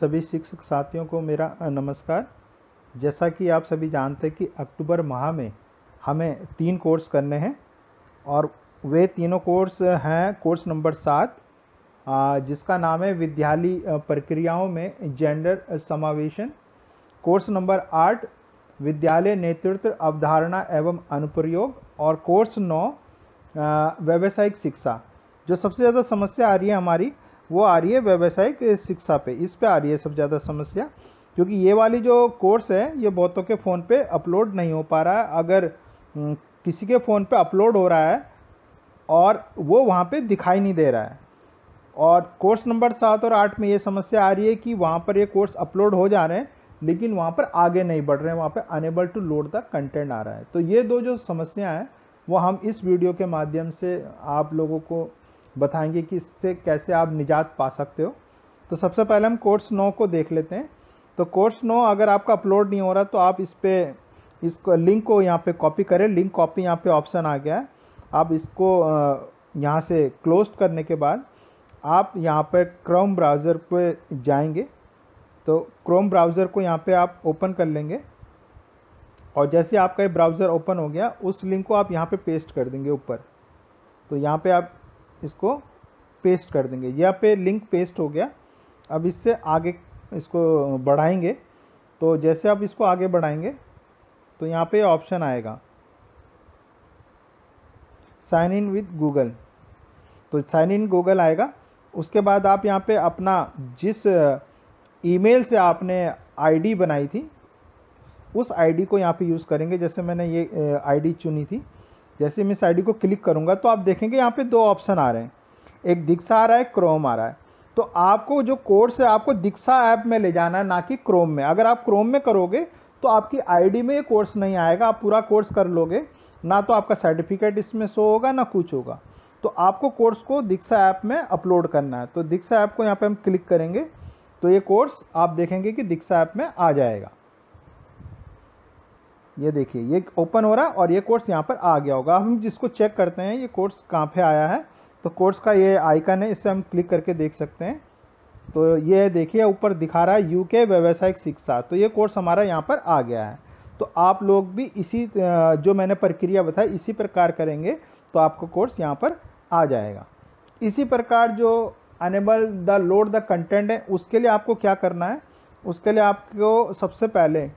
सभी शिक्षक साथियों को मेरा नमस्कार जैसा कि आप सभी जानते हैं कि अक्टूबर माह में हमें तीन कोर्स करने हैं और वे तीनों कोर्स हैं कोर्स नंबर सात जिसका नाम है विद्यालय प्रक्रियाओं में जेंडर समावेशन कोर्स नंबर आठ विद्यालय नेतृत्व अवधारणा एवं अनुप्रयोग और कोर्स नौ व्यावसायिक शिक्षा जो सबसे ज़्यादा समस्या आ रही है हमारी वो आ रही है व्यावसायिक शिक्षा पे इस पे आ रही है सब ज़्यादा समस्या क्योंकि ये वाली जो कोर्स है ये बहुतों के फ़ोन पे अपलोड नहीं हो पा रहा है अगर किसी के फ़ोन पे अपलोड हो रहा है और वो वहाँ पे दिखाई नहीं दे रहा है और कोर्स नंबर सात और आठ में ये समस्या आ रही है कि वहाँ पर ये कोर्स अपलोड हो जा रहे हैं लेकिन वहाँ पर आगे नहीं बढ़ रहे हैं वहाँ पर unable to load the content आ रहा है तो ये दो जो समस्याएँ हैं वो हम इस वीडियो के माध्यम से आप लोगों को बताएंगे कि इससे कैसे आप निजात पा सकते हो तो सबसे पहले हम कोर्स नो को देख लेते हैं तो कोर्स नो अगर आपका अपलोड नहीं हो रहा तो आप इस पर इस लिंक को यहाँ पे कॉपी करें लिंक कॉपी यहाँ पे ऑप्शन आ गया है आप इसको यहाँ से क्लोज करने के बाद आप यहाँ पर क्रोम ब्राउज़र पे जाएंगे तो क्रोम ब्राउज़र को यहाँ पे आप ओपन कर लेंगे और जैसे आपका ये ब्राउज़र ओपन हो गया उस लिंक को आप यहाँ पे पेस्ट कर देंगे ऊपर तो यहाँ पे आप इसको पेस्ट कर देंगे यहाँ पे लिंक पेस्ट हो गया अब इससे आगे इसको बढ़ाएंगे तो जैसे आप इसको आगे बढ़ाएंगे तो यहाँ पे ऑप्शन आएगा साइन इन विद गूगल तो साइन इन गूगल आएगा उसके बाद आप यहाँ पे अपना जिस ईमेल से आपने आईडी बनाई थी उस आईडी को यहाँ पे यूज़ करेंगे जैसे मैंने ये आईडी चुनी थी जैसे मैं इस आई को क्लिक करूँगा तो आप देखेंगे यहाँ पर दो ऑप्शन आ रहे हैं एक दिक्सा आ रहा है क्रोम आ रहा है तो आपको जो कोर्स है आपको दिक्सा ऐप में ले जाना है ना कि क्रोम में अगर आप क्रोम में करोगे तो आपकी आईडी में ये कोर्स नहीं आएगा आप पूरा कोर्स कर लोगे ना तो आपका सर्टिफिकेट इसमें शो होगा ना कुछ होगा तो आपको कोर्स को दीक्षा ऐप में अपलोड करना है तो दीक्षा ऐप को यहाँ पे हम क्लिक करेंगे तो ये कोर्स आप देखेंगे कि दीक्षा ऐप में आ जाएगा ये देखिए ये ओपन हो रहा है और ये कोर्स यहाँ पर आ गया होगा हम जिसको चेक करते हैं ये कोर्स कहाँ पे आया है तो कोर्स का ये आइकन है इसे हम क्लिक करके देख सकते हैं तो ये देखिए ऊपर दिखा रहा है यू के व्यावसायिक शिक्षा तो ये कोर्स हमारा यहाँ पर आ गया है तो आप लोग भी इसी जो मैंने प्रक्रिया बताई इसी प्रकार करेंगे तो आपको कोर्स यहाँ पर आ जाएगा इसी प्रकार जो unable the load the content है उसके लिए आपको क्या करना है उसके लिए आपको सबसे पहले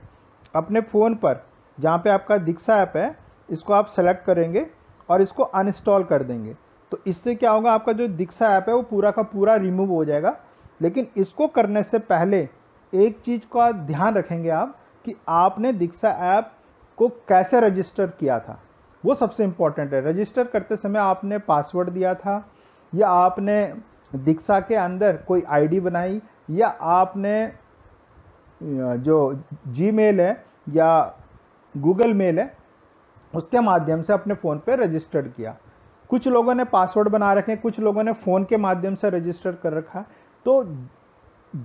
अपने फ़ोन पर जहाँ पे आपका दीक्षा ऐप है इसको आप सेलेक्ट करेंगे और इसको अनइंस्टॉल कर देंगे तो इससे क्या होगा आपका जो दीक्षा ऐप है वो पूरा का पूरा रिमूव हो जाएगा लेकिन इसको करने से पहले एक चीज़ का ध्यान रखेंगे आप कि आपने दीक्षा ऐप को कैसे रजिस्टर किया था वो सबसे इम्पॉर्टेंट है रजिस्टर करते समय आपने पासवर्ड दिया था या आपने दीक्षा के अंदर कोई आईडी बनाई या आपने जो जीमेल है या गूगल मेल है उसके माध्यम से अपने फ़ोन पे रजिस्टर्ड किया कुछ लोगों ने पासवर्ड बना रखे कुछ लोगों ने फ़ोन के माध्यम से रजिस्टर कर रखा है तो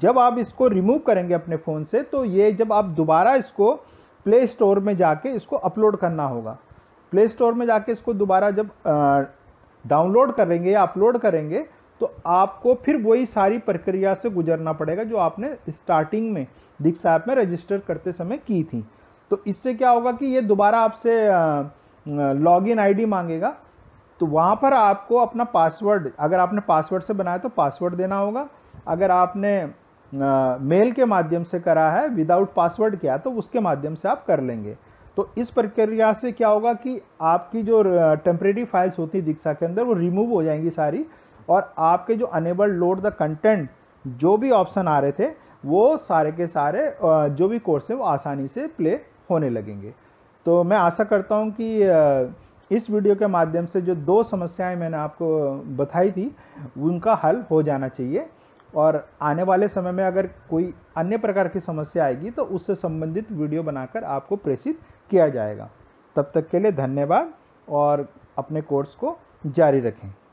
जब आप इसको रिमूव करेंगे अपने फ़ोन से तो ये जब आप दोबारा इसको प्ले स्टोर में जाके इसको अपलोड करना होगा प्ले स्टोर में जाके इसको दोबारा जब डाउनलोड करेंगे या अपलोड करेंगे तो आपको फिर वही सारी प्रक्रिया से गुजरना पड़ेगा जो आपने स्टार्टिंग में दिक्स ऐप में रजिस्टर करते समय की थी तो इससे क्या होगा कि ये दोबारा आपसे लॉग इन आई मांगेगा तो वहाँ पर आपको अपना पासवर्ड अगर आपने पासवर्ड से बनाया तो पासवर्ड देना होगा अगर आपने मेल के माध्यम से करा है विदाउट पासवर्ड किया तो उसके माध्यम से आप कर लेंगे तो इस प्रक्रिया से क्या होगा कि आपकी जो टेम्परेरी फाइल्स होती है दीक्षा के अंदर वो रिमूव हो जाएंगी सारी और आपके जो अनेबल लोड द कंटेंट जो भी ऑप्शन आ रहे थे वो सारे के सारे जो भी कोर्स है वो आसानी से प्ले होने लगेंगे तो मैं आशा करता हूँ कि इस वीडियो के माध्यम से जो दो समस्याएं मैंने आपको बताई थी उनका हल हो जाना चाहिए और आने वाले समय में अगर कोई अन्य प्रकार की समस्या आएगी तो उससे संबंधित वीडियो बनाकर आपको प्रेषित किया जाएगा तब तक के लिए धन्यवाद और अपने कोर्स को जारी रखें